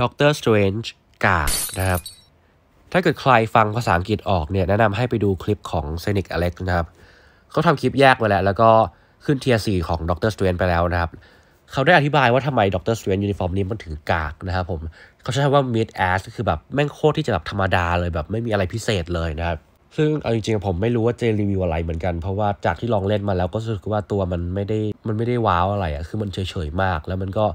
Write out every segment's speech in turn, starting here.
ด็อกเตอร์สเตรนจ์กากนะครับ ถ้าเกิดใครฟังภาษาอังกฤษออกเนี่ย แนะนำให้ไปดูคลิปของเซนิกอเล็กนะครับเขาทำคลิปแยกว้แล้ว แล้วก็ขึ้นเทียร์สของด็อกเตอร์สเตรนจ์ไปแล้วนะครับเขาได้อธิบายว่าทำไมด็อกเตอร์สเตรนจ์ยูนิฟอร์มนี้มันถึงกากนะครับผมเขาใช้คำว่า mid ass ก็คือแบบแม่งโคตรที่จะแบบธรรมดาเลยแบบไม่มีอะไรพิเศษเลยนะครับ ซึ่งเอาจริงๆ ผมไม่รู้ว่าเจรีวิวอะไรเหมือนกัน เพราะว่าจากที่ลองเล่นมาแล้วก็รู้สึกว่าตัวมันไม่ได้มันไม่ได้ว้าวอะไรอะ่ะคือมันเฉยๆมาก แล้วมันก็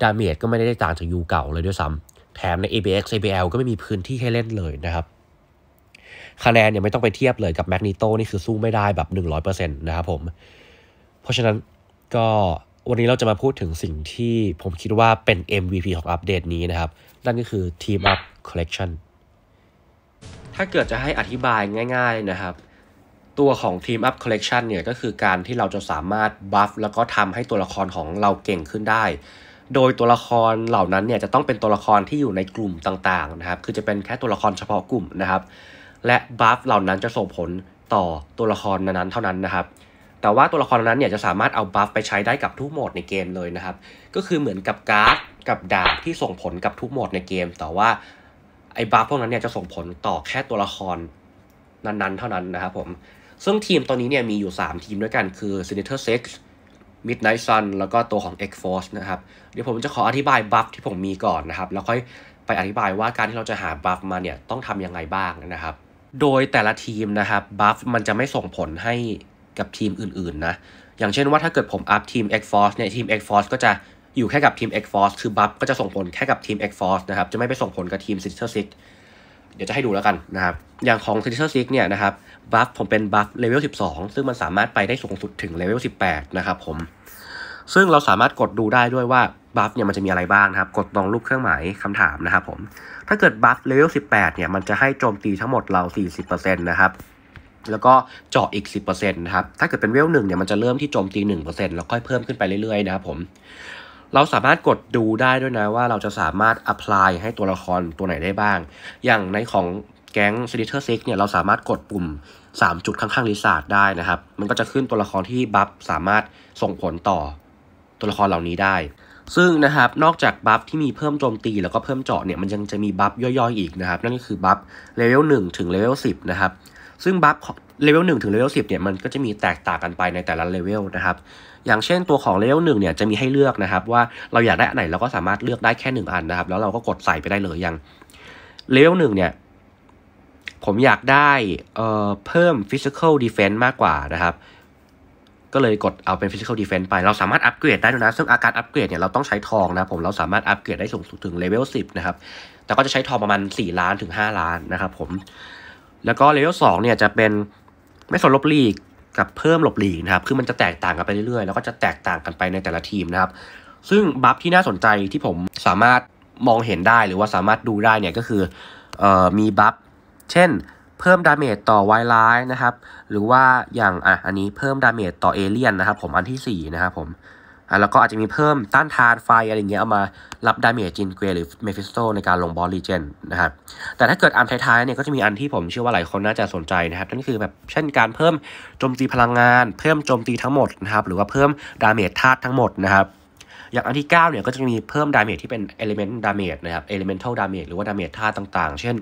ดาเมจก็ไม่ได้ต่างจากยูเก่าเลยด้วยซ้ำ แถมใน ABX ABL ก็ไม่มีพื้นที่ให้เล่นเลยนะครับ คะแนนเนี่ยไม่ต้องไปเทียบเลยกับแมกนีโตนี่คือสู้ไม่ได้แบบ 100%นะครับผม เพราะฉะนั้นก็วันนี้เราจะมาพูดถึงสิ่งที่ผมคิดว่าเป็น MVP ของอัปเดตนี้นะครับ นั่นก็คือ Team Up Collection ถ้าเกิดจะให้อธิบายง่าย ๆนะครับ ตัวของ Team Up Collection เนี่ยก็คือการที่เราจะสามารถบัฟแล้วก็ทำให้ตัวละครของเราเก่งขึ้นได้โดยตัวละครเหล่านั้นเนี่ยจะต้องเป็นตัวละครที่อยู่ในกลุ่มต่างๆนะครับ คือจะเป็นแค่ตัวละครเฉพาะกลุ่มนะครับ และบัฟเหล่านั้นจะส่งผลต่อตัวละครนั้นๆเท่านั้นนะครับ แต่ว่าตัวละครนั้นเนี่ยจะสามารถเอาบัฟไปใช้ได้กับทุกโหมดในเกมเลยนะครับ ก็คือเหมือนกับการ์ดกับดาบที่ส่งผลกับทุกโหมดในเกม แต่ว่าไอ้บัฟพวกนั้นเนี่ยจะส่งผลต่อแค่ตัวละครนั้นๆเท่านั้นนะครับผม ซึ่งทีมตอนนี้เนี่ยมีอยู่ 3 ทีมด้วยกัน คือ Senator 6 Midnight Sun แล้วก็ตัวของ X-Force นะครับเดี๋ยวผมจะขออธิบายบัฟที่ผมมีก่อนนะครับ แล้วค่อยไปอธิบายว่าการที่เราจะหาบัฟมาเนี่ยต้องทำยังไงบ้างนะครับ โดยแต่ละทีมนะครับบัฟมันจะไม่ส่งผลให้กับทีมอื่นๆนะอย่างเช่นว่าถ้าเกิดผมอัพทีม X-Force เนี่ยทีม X-Force ก็จะอยู่แค่กับทีม X-Force คือบัฟก็จะส่งผลแค่กับทีม X-Force นะครับ จะไม่ไปส่งผลกับทีม Sister Six เดี๋ยวจะให้ดูแล้วกันนะครับอย่างของ Sister Six เนี่ยนะครับบัฟผมเป็นบัฟเลเวล12 ซึ่งมันสามารถไปได้สูงสุดถึงเลเวล18 นะครับผมซึ่งเราสามารถกดดูได้ด้วยว่าบัฟเนี่ยมันจะมีอะไรบ้างนะครับ กดตรงรูปเครื่องหมายคำถามนะครับผมถ้าเกิดบัฟเลเวล18เนี่ยมันจะให้โจมตีทั้งหมดเรา40%นะครับแล้วก็เจาะอีก 10%นะครับถ้าเกิดเป็นเวลหนึ่งเนี่ยมันจะเริ่มที่โจมตี 1%แล้วค่อยเพิ่มขึ้นไปเรื่อยๆนะครับผมเราสามารถกดดูได้ด้วยนะว่าเราจะสามารถ apply ให้ตัวละครตัวไหนได้บ้าง อย่างในของแก๊งซิลิเทอร์ซิกเนี่ยเราสามารถกดปุ่ม 3 จุดข้างๆลิซาร์ดได้นะครับ มันก็จะขึ้นตัวละครที่บัฟสามารถส่งผลต่อตัวละครเหล่านี้ได้ ซึ่งนะครับนอกจากบัฟที่มีเพิ่มโจมตี แล้วก็เพิ่มเจาะเนี่ยมันยังจะมีบัฟย่อยๆ อีกนะครับนั่นก็คือบัฟเลเวล1ถึงเลเวล10 นะครับ ซึ่งบัฟเลเวล1ถึงเลเวล10 เนี่ยมันก็จะมีแตกต่างกันไปในแต่ละเลเวลนะครับ อย่างเช่นตัวของเลเวลหนึ่งเนี่ยจะมีให้เลือกนะครับ ว่าเราอยากได้อันไหนเราก็สามารถเลือกได้แค่ 1 อันนะครับ แล้วเราก็กดใส่ไปได้เลยอย่างเลเวลหนึ่งเนี่ยผมอยากได้เเพิ่ม physical defense มากกว่านะครับ ก็เลยกดเอาเป็น physical defense ไป เราสามารถอัปเกรดได้นะซึ่งอาการอัปเกรดเนี่ยเราต้องใช้ทองนะผม เราสามารถอัปเกรดได้สูงสุดถึงเลเวล10 นะครับ แต่ก็จะใช้ทองประมาณ4ล้านถึง 5 ล้านนะครับผม แล้วก็เลเวล2เนี่ยจะเป็นไม่สนลบลีกกับเพิ่มหลบหลีกนะครับ คือมันจะแตกต่างกันไปเรื่อยๆ แล้วก็จะแตกต่างกันไปในแต่ละทีมนะครับ ซึ่งบัฟที่น่าสนใจที่ผมสามารถมองเห็นได้หรือว่าสามารถดูได้เนี่ยก็คือออมีบัฟเช่นเพิ่มดาเมจต่อไวไลน์นะครับหรือว่าอย่างอ่ะอันนี้เพิ่มดาเมจต่อเอเลี่ยนนะครับผมอันที่4นะครับผมอ่ะแล้วก็อาจจะมีเพิ่มต้านทาน ไฟอะไรเงี้ยเอามารับดาเมจจินเกรหรือเมฟิสโตในการลงบอลลีเจนนะครับแต่ถ้าเกิดอันท้ายๆเนี่ยก็จะมีอันที่ผมเชื่อว่าหลายคนน่าจะสนใจนะครับนั่นคือแบบเช่นการเพิ่มโจมตีพลังงาน เพิ่มโจมตีทั้งหมดนะครับหรือว่าเพิ่มดาเมจธาตุทั้งหมดนะครับอย่างอันที่ 9เนี่ยก็จะมีเพิ่มดาเมจที่เป็นเอลิเมนต์ดาเมจนะครับเอลิเมนทัลดาเมจหรือว่าดาเมจธาตุต่างๆ เช่น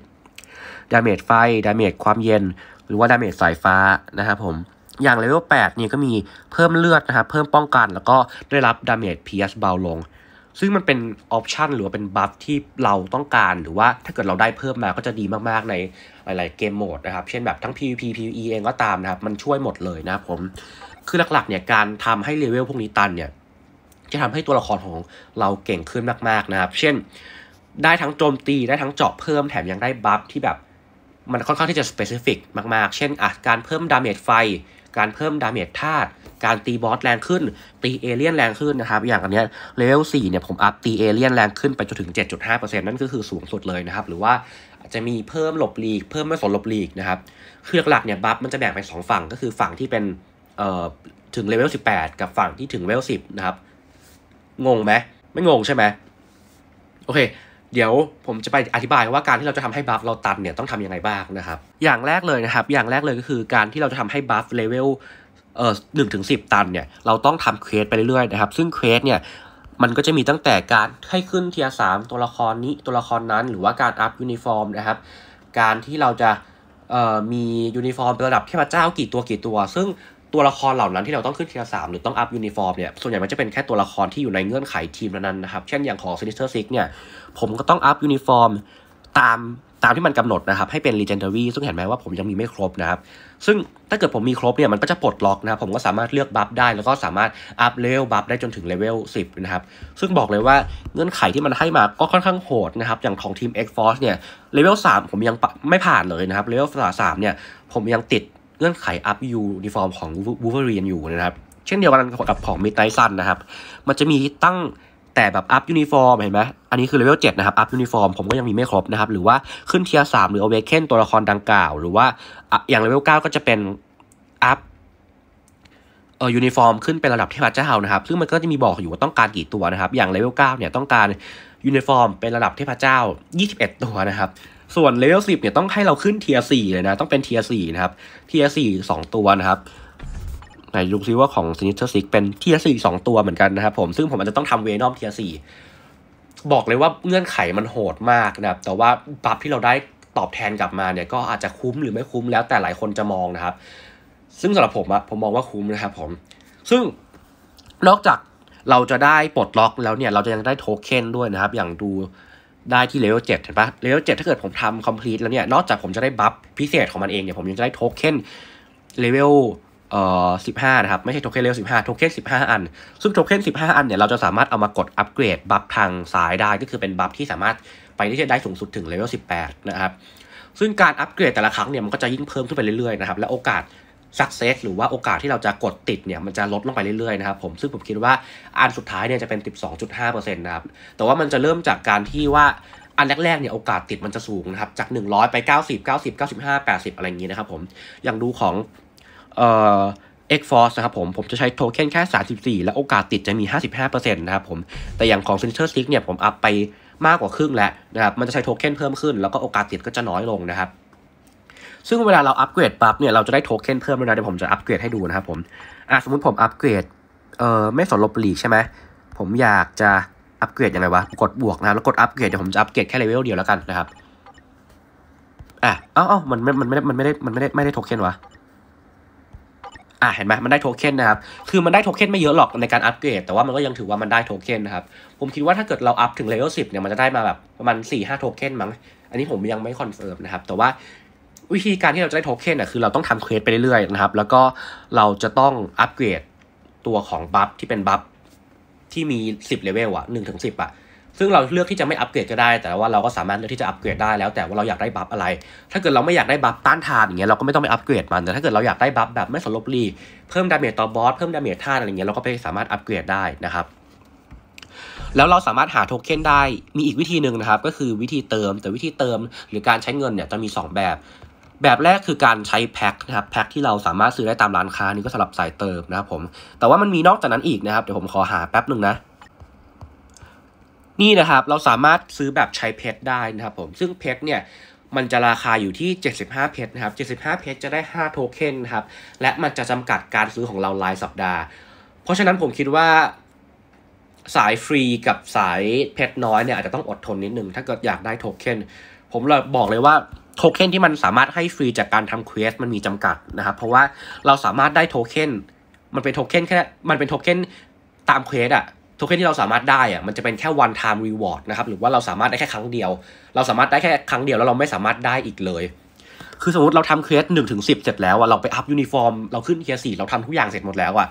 ดาเมจไฟ ดาเมจความเย็น หรือว่าดาเมจสายฟ้านะครับผม อย่างเลเวล8เนี่ก็มีเพิ่มเลือดนะครับ เพิ่มป้องกัน แล้วก็ได้รับดาเมจ PS เบาลง ซึ่งมันเป็นออปชันหรือว่าเป็นบัฟที่เราต้องการหรือว่าถ้าเกิดเราได้เพิ่มมาก็จะดีมากๆในหลายๆเกมโหมดนะครับ เช่นแบบทั้ง PVP PVE เองก็ตามนะครับ มันช่วยหมดเลยนะครับผม คือหลักๆเนี่ยการทำให้เลเวลพวกนี้ตัน เนี่ย จะทำให้ตัวละครของเราเก่งขึ้นมาก ๆนะครับ เช่นได้ทั้งโจมตีได้ทั้งเจาะเพิ่มแถมยังได้บัฟที่แบบ มันค่อนข้างที่จะสเปซิฟิก มากๆ เช่นอ่ะการเพิ่มดาเมจไฟ การเพิ่มดาเมจธาตุการตีบอสแรงขึ้น ตีเอเลี่ยนแรงขึ้นนะครับ อย่างอันเนี้ยเลเวล4เนี่ยผมอัพตีเอเลี่ยนแรงขึ้นไปจนถึง 7.5%นั่นก็คือสูงสุดเลยนะครับ หรือว่าจะมีเพิ่มหลบหลีก เพิ่มไม่สนหลบหลีกนะครับเครื่องหลักเนี่ยบัฟมันจะแบ่งเป็น2ฝั่งก็คือฝั่งที่เป็นเอ่อถึงเลเวล18 กับฝั่งที่ถึงเลเวล10นะครับ งงไหมไม่งงใช่ไหมโอเคเดี๋ยว ผมจะไปอธิบายว่าการที่เราจะทำให้บัฟเราตันเนี่ยต้องทำยังไงบ้างนะครับ อย่างแรกเลยนะครับ อย่างแรกเลยก็คือการที่เราจะทำให้บัฟเลเวลเอ่อหนึ่งถึงสิบตันเนี่ยเราต้องทำเควสไปเรื่อยๆนะครับ ซึ่งเควสเนี่ยมันก็จะมีตั้งแต่การให้ขึ้นเทียสามตัวละครนี้ตัวละครนั้น หรือว่าการอัพยูนิฟอร์มนะครับ การที่เราจะมียูนิฟอร์มเป็นระดับเทพเจ้ากี่ตัวกี่ตัว ซึ่งตัวละครเหล่านั้นที่เราต้องขึ้นเทียร์สามหรือต้องอัพยูนิฟอร์มเนี่ยส่วนใหญ่มันจะเป็นแค่ตัวละครที่อยู่ในเงื่อนไขทีมนั้นนะครับเช่นอย่างของซินิสเตอร์ซิกเนี่ยผมก็ต้องอัพยูนิฟอร์มตามตามที่มันกำหนดนะครับให้เป็นเจนเดอรี่ซึ่งเห็นไหมว่าผมยังมีไม่ครบนะครับซึ่งถ้าเกิดผมมีครบเนี่ยมันก็จะปลดล็อกนะครับผมก็สามารถเลือกบัฟได้ แล้วก็สามารถอัพเลเวลบัฟได้จนถึงเลเวล10นะครับซึ่งบอกเลยว่าเงื่อนไขที่มันให้มา ก็ค่อนข้างโหดนะครับอย่างของทีม X Force เนี่ยเลเวล3ผมยังไม่ผ่านเลยนะครับเลเวล3เนี่ยผมยังติดเงื่อนไขอัพยูนิฟอร์มของบูเวอรีนอยู่นะครับเช่นเดียวกันกับของมิดไซันนะครับมันจะมีตั้งแต่แบบอัพยูนิฟอร์มเห็นไหมอันนี้คือเลเวลเจ็ดนะครับอัพยูนิฟอร์ม ผมก็ยังมีไม่ครบนะครับหรือว่าขึ้นเทียสามหรือเอาเวกเคนตัวละครดังกล่าว หรือว่าอย่างเลเวลเก้าก็จะเป็นอัพเออยูนิฟอร์มขึ้นเป็นระดับเทพเจ้านะครับซึ่งมันก็จะมีบอกอยู่ว่าต้องการกี่ตัวนะครับ อย่างเลเวล9เนี่ยต้องการยูนิฟอร์มเป็นระดับเทพเจ้า21ตัวนะครับส่วนเลเวลสิบเนี่ยต้องให้เราขึ้นเทียสี่เลยนะ ต้องเป็นเทียสี่นะครับเทียสี่สองตัวนะครับไหนดูซิว่าของซินิเตอร์ซิกเป็นเทียสี่สองตัวเหมือนกันนะครับผมซึ่งผมอาจจะต้องทำเวนอมเทียสี่บอกเลยว่าเงื่อนไขมันโหดมากนะครับ แต่ว่าบัฟที่เราได้ตอบแทนกลับมาเนี่ย ก็อาจจะคุ้มหรือไม่คุ้มแล้วแต่หลายคนจะมองนะครับ ซึ่งสำหรับผมอะผมมองว่าคุ้มนะครับผม ซึ่งนอกจากเราจะได้ปลดล็อกแล้วเนี่ยเราจะยังได้โทเค็นด้วยนะครับ อย่างดูได้ที่เลเวลเจ็ดเห็นปะเลเวลเจ็ดถ้าเกิดผมทำคอมพลีทแล้วเนี่ย นอกจากผมจะได้บัฟพิเศษของมันเองเนี่ยผมยังจะได้โทเค็นเลเวลเอ่อสิบห้านะครับ ไม่ใช่โทเค็นเลเวลสิบห้าโทเค็นสิบห้าอัน ซึ่งโทเค็นสิบห้าอันเนี่ยเราจะสามารถเอามากดอัปเกรดบัฟทางสายได้ก็คือเป็นบัฟที่สามารถไปที่จะได้สูงสุดถึงเลเวลสิบแปดนะครับ ซึ่งการอัปเกรดแต่ละครั้งเนี่ยมันก็จะยิ่งเพิ่มขึ้นไปเรื่อยๆนะครับและโอกาส success หรือว่าโอกาสที่เราจะกดติดเนี่ยมันจะลดลงไปเรื่อยๆนะครับผมซึ่งผมคิดว่าอันสุดท้ายเนี่ยจะเป็น 12.5%นะครับแต่ว่ามันจะเริ่มจากการที่ว่าอันแรกๆเนี่ยโอกาสติดมันจะสูงนะครับจาก 100 ไป 90 90 95 80 อะไรอย่างงี้นะครับผมอย่างดูของเอ่อกฟอร์สนะครับผมผมจะใช้โทเค็นแค่ 34 และโอกาสติดจะมี 55%นะครับผมแต่อย่างของ s i น n a t u r e Six เนี่ยผมอัพไปมากกว่าครึ่งแล้วนะครับมันจะใช้โทเค็นเพิ่มขึ้นแล้วก็โอกาสติดก็จะน้อยลงนะครับซึ่งเวลาเราอัปเกรดปั๊บเนี่ยเราจะได้โทเค็นเพิ่มด้วยนะเดี๋ยวผมจะอัปเกรดให้ดูนะครับผมอ่ะสมมติผมอัปเกรด เอ่อไม่สนลบหลีกใช่ไหมผมอยากจะอัปเกรดยังไงวะ กดบวกนะ แล้วกดอัปเกรดเดี๋ยวผมจะอัปเกรดแค่เลเวลเดียวแล้วกันนะครับ อ่ะอ้าอ้ามันไมันไม่ได้มันไม่ได้ มันไม่ได้ไม่ได้โทเค็นวะอ่ะเห็นไหมมันได้โทเค็นนะครับ คือมันได้โทเค็นไม่เยอะหรอกในการอัปเกรดแต่ว่ามันก็ยังถือว่ามันได้โทเค็นนะครับ ผมคิดว่าถ้าเกิดเราอัพถึงเลเวลสิบเนี่ยมันจะได้มาแบบ ประมาณสี่ห้าโทเค็นมั้งอันนี้ผมยังไม่คอนเฟิร์มนะครับ แต่ว่าวิธีการที่เราจะได้โทเค็นน่ยคือเราต้องทำเควสไปเรื่อยๆนะครับ แล้วก็เราจะต้องอัปเกรดตัวของบัฟที่เป็นบัฟที่มี 10เลเวลอะหนึ่งถึงสิบอะซึ่งเราเลือกที่จะไม่อัปเกรดก็ได้ แต่ว่าเราก็สามารถเลือกที่จะอัปเกรดได้แล้วแต่ว่าเราอยากได้บัฟอะไรถ้าเกิดเราไม่อยากได้บัฟต้านทานอย่างเงี้ยเราก็ไม่ต้องไปอัปเกรดมันแต่ถ้าเกิดเราอยากได้บัฟแบบไม่สลบรีเพิ่มดาเมจต่อบอสเพิ่มดาเมจท่านอะไรเงี้ยเราก็ไปสามารถอัปเกรดได้นะครับแล้วเราสามารถหาโทเค็นได้มีอีกวิธีหนึ่งนะครับ ก็คือวิธีเติมแต่วิธีเติมหรือการใช้เงินเนี่ยจะมี 2 แบบแบบแรกคือการใช้แพ็คนะครับแพ็คที่เราสามารถซื้อได้ตามร้านค้านี่ก็สำหรับสายเติมนะครับผมแต่ว่ามันมีนอกจากนั้นอีกนะครับเดี๋ยวผมขอหาแป๊บหนึ่งนะ นี่นะครับเราสามารถซื้อแบบใช้เพชรได้นะครับผมซึ่งเพชรเนี่ยมันจะราคาอยู่ที่ 75เพชรนะครับ75เพชรจะได้5โทเค็นนะครับและมันจะจำกัดการซื้อของเรารายสัปดาห์ เพราะฉะนั้นผมคิดว่าสายฟรีกับสายเพชรน้อยเนี่ยอาจจะต้องอดทนนิดนึงถ้าเกิดอยากได้โทเค็นผมเลยบอกเลยว่าโทเค็นที่มันสามารถให้ฟรีจากการทำเควสมันมีจำกัดนะครับเพราะว่าเราสามารถได้โทเค็นมันเป็นโทเค็นแค่ มันเป็นโทเค็นตามเควสอะโทเค็นที่เราสามารถได้อะมันจะเป็นแค่ one time reward นะครับหรือว่าเราสามารถได้แค่ครั้งเดียว เราสามารถได้แค่ครั้งเดียวแล้วเราไม่สามารถได้อีกเลย คือสมมติเราทำเควสหนึ่งถึงสิบเสร็จแล้วอะเราไปอัพยูนิฟอร์มเราขึ้นเทียสี่เราทำทุกอย่างเสร็จหมดแล้วอะ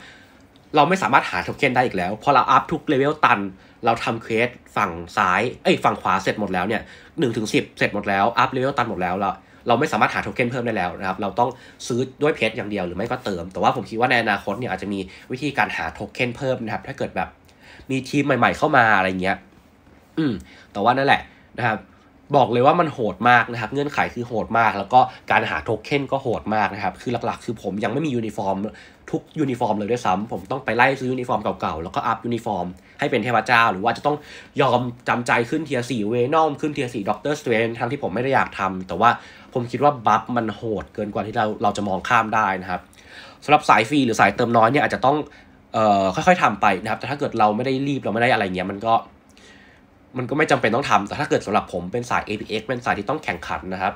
เราไม่สามารถหาโทเค็นได้อีกแล้วพอเราอัพทุกเลเวลตันเราทำเควสฝั่งซ้ายเอ้ยฝั่งขวาเสร็จหมดแล้วเนี่ยหนึ่งถึงสิบเสร็จหมดแล้วอัพเลเวลตันหมดแล้วเราเราไม่สามารถหาโทเค็นเพิ่มได้แล้วนะครับ เราต้องซื้อด้วยเพชรอย่างเดียวหรือไม่ก็เติม แต่ว่าผมคิดว่าในอนาคตเนี่ยอาจจะมีวิธีการหาโทเค็นเพิ่มนะครับ ถ้าเกิดแบบมีทีมใหม่ๆเข้ามาอะไรเงี้ย อืม แต่ว่านั่นแหละนะครับบอกเลยว่ามันโหดมากนะครับ เงื่อนไขคือโหดมาก แล้วก็การหาโทเค็นก็โหดมากนะครับ คือหลักๆ คือผมยังไม่มียูนิฟอร์มทุกยูนิฟอร์มเลยด้วยซ้ำผมต้องไปไล่ซื้อยูนิฟอร์มเก่าๆ แล้วก็อัพยูนิฟอร์มให้เป็นเทพเจ้า หรือว่าจะต้องยอมจำใจขึ้นเทียสี่เวนอมขึ้นเทียสี่ด็อกเตอร์สเตรนทั้งที่ผมไม่ได้อยากทำ แต่ว่าผมคิดว่าบัฟมันโหดเกินกว่าที่เราเราจะมองข้ามได้นะครับสำหรับสายฟรีหรือสายเติมน้อยเนี่ยอาจจะต้องค่อย ๆทำไปนะครับแต่ถ้าเกิดเราไม่ได้รีบเราไม่ได้อะไรเงี้ยมันก็มันก็ไม่จำเป็นต้องทำแต่ถ้าเกิดสำหรับผมเป็นสาย APX เป็นสายที่ต้องแข่งขันนะครับ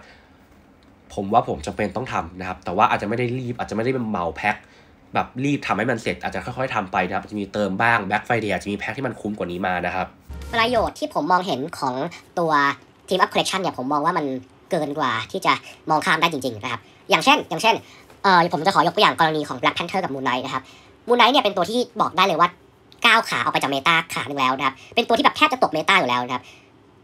ผมว่าผมจำเป็นต้องทำนะครับ แต่ว่าอาจจะไม่ได้รีบ อาจจะไม่ได้เป็นเมาแพ็คแบบรีบทำให้มันเสร็จ อาจจะค่อยๆ ทำไปนะครับจะมีเติมบ้างแบ็คไฟเดียจะมีแพ็คที่มันคุ้มกว่านี้มานะครับ ประโยชน์ที่ผมมองเห็นของตัวทีมอัพคอลเลคชันเนี่ย ผมมองว่ามันเกินกว่าที่จะมองข้ามได้จริงๆนะครับ อย่างเช่น อย่างเช่น เอ่อผมจะขอยกตัวอย่างกรณีของ Black Panther กับ Moon Knight นะครับ Moon Knight เนี่ย เป็นตัวที่บอกได้เลยว่าก้าวขาออกไปจากเมตาขาหนึ่งแล้วนะครับ เป็นตัวที่แบบแทบจะตกเมตาอยู่แล้วนะครับ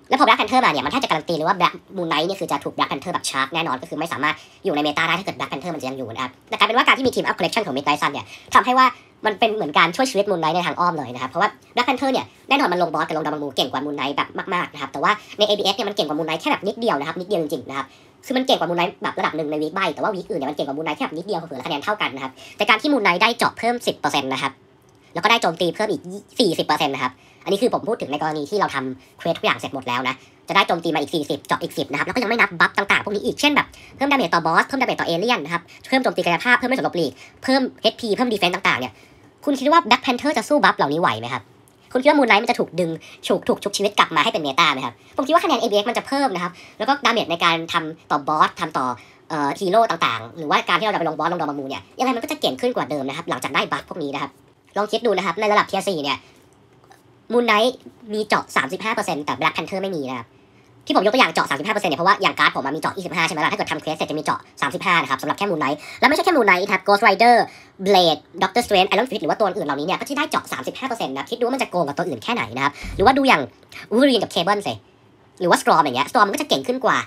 แล้วพอแบล็กแพนเทอร์มาเนี่ย มันแทบจะการันตีเลยว่าแบล็กมูนไนท์นี่คือจะถูกแบล็กแพนเทอร์แบบชาร์กแน่นอนก็คือไม่สามารถอยู่ในเมตาได้ถ้าเกิดแบล็กแพนเทอร์มันยังอยู่นะครับ แต่กลายเป็นว่าการที่มีทีมอัพคอลเลคชันของเมตาซันเนี่ยทำให้ว่ามันเป็นเหมือนการช่วยชีวิตมูนไนท์ในทางอ้อมเลยนะครับ เพราะว่าแบล็กแพนเทอร์เนี่ยแน่นอนมันลงบอสกับลงดามังมูเก่งกว่ามูนไนท์แบบมากๆนะครับแต่ว่าใน ABS เนี่ยมันเก่งกว่ามูนไนท์แค่แบบนิดเดียวนะครับนิดเดียวจริงๆนะครับคือมันเก่งกว่ามูนไนท์แบบระดับหนึ่งในวีคใบแต่ว่าวีคอื่นเนี่ยมันเก่งกว่ามูนไนท์แค่แบบนิดเดียวเผื่อคะแนนเท่ากันนะครับ แต่การที่มูนไนท์ได้เจาะเพิ่ม 10%นะครับแล้วก็ได้โจมตีเพิ่มอีก 40%นะครับ อันนี้คือผมพูดถึงในกรณีที่เราทำเควสทุกอย่างเสร็จหมดแล้วนะ จะได้โจมตีมาอีก 40เจาะอีก 10 นะครับ แล้วก็ยังไม่นับบัฟต่างๆ พวกนี้อีก เช่นแบบ เพิ่มดาเมจต่อบอส เพิ่มดาเมจต่อเอเลี่ยนนะครับ เพิ่มโจมตีกายภาพ เพิ่มไม่สนลบลีก เพิ่ม HP เพิ่มดีเฟนต์ต่างๆ เนี่ย คุณคิดว่าแบ็คแพนเทอร์จะสู้บัฟเหล่านี้ไหวไหมครับ คุณคิดว่ามูนไลท์มันจะถูกดึงฉูกถูกชุบชีวิตกลับมาให้เป็นเมตาไหมครับผมคิดว่าคะแนน ABX มันจะเพิ่มนะครับแล้วก็ดาเมจในการทำต่อบอสทำต่อฮีโร่ต่างๆ หรือว่าการที่เราจะไปลงบอสลงดอมมูเนี่ยยังไงมันก็จะเก่งขึ้นกว่าเดิมนะครับหลังจากได้บัฟพวกนี้นะครับลองคิดดูนะครับ ในระดับเทียร์สี่เนี่ยมูนไนท์มีเจาะสสาามิบห้เเปอร์ซ็นต์แต่แบล็กแพนเทอร์ไม่มีนะครับ ที่ผมยกตัวอย่างเจาะสสามิบห้าเปอร์เซ็นต์เนี่ยเพราะว่าอย่างการ์ดผมมันมีเจาะยี่สิบห้าใช่ไหมล่ะถ้าเกิดทำเควสเสร็จจะมีเจาะสสามิบห้านะครับสำหรับแค่มูนไนท์แล้วไม่ใช่แค่มูนไนท์ครับ Ghost Rider Blade Doctor Strange Iron Fist หรือว่าตัวอื่นเหล่านี้เนี่ย ก็ที่ได้เจาะสสาามิบห้เเปอร์ซ็นต์นะคิดดูว่ามันจะโกงกับตัวอื่นแค่ไหนนะครับหรือว่าดูอย่างวูรีนกับเคเบิลสิหรือว่าสตรอมอย่างเงี้ยสตรอมมันก็จะเก่งขึ้นกว่า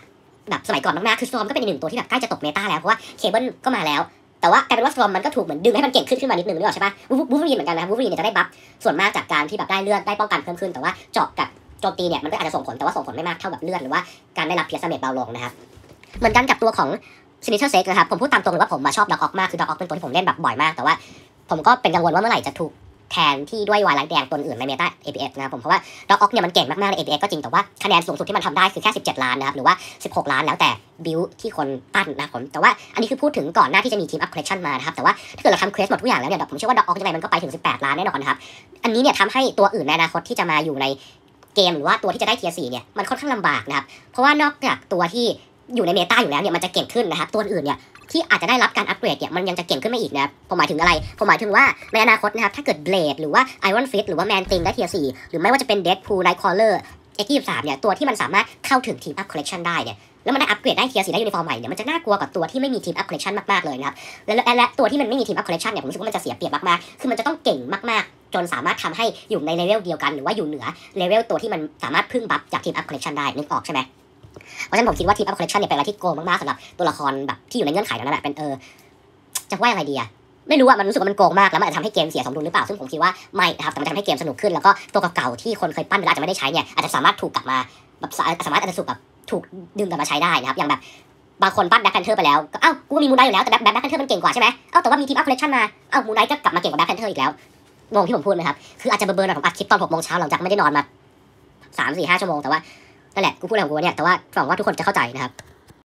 แบบสมัยก่อนมากๆคือสตรอมก็เป็นอีกหนึ่งตัวที่แบบใกล้จะตกเมตาแล้วเพราะว่าเคเบิลก็มาแล้วแต่ว่าการเป็นว่าสตอมมันก็ถูกเหมือนดึงให้มันเก่งขึ้นขึ้นมานิดนึงหรือเปล่าใช่ปะวูวูฟวีนเหมือนกันนะบวูฟวีนเนี่ยจะได้บัฟส่วนมากจากการที่แบบได้เลือดได้ป้องกันเพิ่มขึ้น แต่ว่าเจาะกับโจมตีเนี่ยมันก็อาจจะส่งผลแต่ว่าส่งผลไม่มากเท่าแบบเลือดหรือว่าการได้รับเพียร์สเมตเบาลงนะครับเหมือนกันกับตัวของซินิเชอร์เซกนะครับผมพูดตามตรงเลยว่าผมมาชอบดอกออกมากคือดอกออกเป็นตัวที่ผมเล่นแบบบ่อยมาก แต่ว่า ผมก็เป็นกังวลว่าเมื่อไหร่จะถูกแทนที่ด้วยวายไลท์แดงตัวอื่นในเมตา APS นะผมเพราะว่าดอกออกเนี่ยมันเก่งมากๆใน APS ก็จริงแต่ว่าคะแนนสูงสุดที่มันทำได้คือแค่17 ล้านนะครับหรือว่า 16 ล้านแล้วแต่บิลที่คนปั้นนะผมแต่ว่าอันนี้คือพูดถึงก่อนหน้าที่จะมีทีมอัพเคชั่นมานะครับแต่ว่าถ้าเกิดเราทำเควสหมดทุกอย่างแล้วเนี่ยผมเชื่อว่าดอกออกยังไงมันก็ไปถึง 18 ล้านแน่นอนครับ อันนี้เนี่ยทำให้ตัวอื่นในอนาคตที่จะมาอยู่ในเกมหรือว่าตัวที่จะได้เทียร์สี่เนี่ยมันค่อนข้างลำบากนะครับเพราะว่านอกจากตัวที่อยู่ในเมตาอยู่แล้วเนี่ยมันจะเก่งขึ้นนะครับตัวอื่นเนี่ยที่อาจจะได้รับการอัปเกรดเนี่ยมันยังจะเก่งขึ้นมาอีกนะครับผมหมายถึงอะไร ผมหมายถึงว่าในอนาคตนะครับถ้าเกิดเบลดหรือว่าไอรอนฟิตหรือว่าแมนติงได้เทียร์สี่หรือไม่ว่าจะเป็นเดดพูลไลท์คอลเลอร์เอ็กซ์ยี่สามเนี่ยตัวที่มันสามารถเข้าถึงทีมอัพคอลเลคชันได้เนี่ยแล้วมันได้อัปเกรดได้เทียร์สีได้ยูนิฟอร์มใหม่เนี่ยมันจะน่ากลัวกว่าตัวที่ไม่มีทีมอัปคอลเลคชันมากๆเลยนะครับและและตัวที่มันไม่มีทีมอัปคอลเลคชันเนี่ยผมรู้สึกว่ามันจะเสียเปรียบมากๆคือมันจะต้องเก่งมากๆจนสามารถทำให้อยู่ในเลเวลเดียวกัน หรือว่าอยู่เหนือเลเวลตัวที่มันสามารถพึ่งบัฟจากทีมอัปคอลเลคชันได้นึกออกใช่ไหมเพราะฉะนั้นผมคิดว่าทีมอัปคอลเลคชันเนี่ยเป็นอะไรที่โกงมากๆสำหรับตัวละครแบบที่อยู่ในเงื่อนไขนั้นแหละเป็นเออจะว่ายังไรดีอะไม่รู้ว่ามันรู้สึกว่ามันโกงมากแล้วมันอาจจะทำให้เกมเสียสมดุลหรือเปล่าซึ่งผมคิดว่าไม่นะครับแต่มันจะทำให้เกมสนุกขึ้นแล้วก็ตัวเก่าๆที่คนเคยปั้นแล้วอาจจะไม่ได้ใช้เนี่ยอาจจะสามารถถูกกลับมาแบบสามารถอาจจะสูกแบบถูกดึงกลับมาใช้ได้นะครับอย่างแบบ บางคนปั้นแบ็คแพนเทอร์ไปแล้ว ก็เอ้า กูมีมูนไนอยู่แล้ว แต่แบ็คแบ็คแพนเทอร์มันเก่งกว่าใช่ไหมเอ้าแต่ว่ามีทีมอัพคอลเลคชันมา เอ้ามูนไนก็กลับมาเก่งกว่าแบ็คแพนเทอร์อีกแล้วงงที่ผมพูดไหมครับ คืออาจจะเบอร์ๆหน่อยผมอัดคลิปตอนหกโมงเช้าหลังจากไม่ได้นอนมาสามสี่ห้าชั่วโมงแต่ว่านั่นแหละกูพูดอะไรของกูเนี่ยแต่ว่าหวังว่าทุกคนจะเข้าใจนะครับ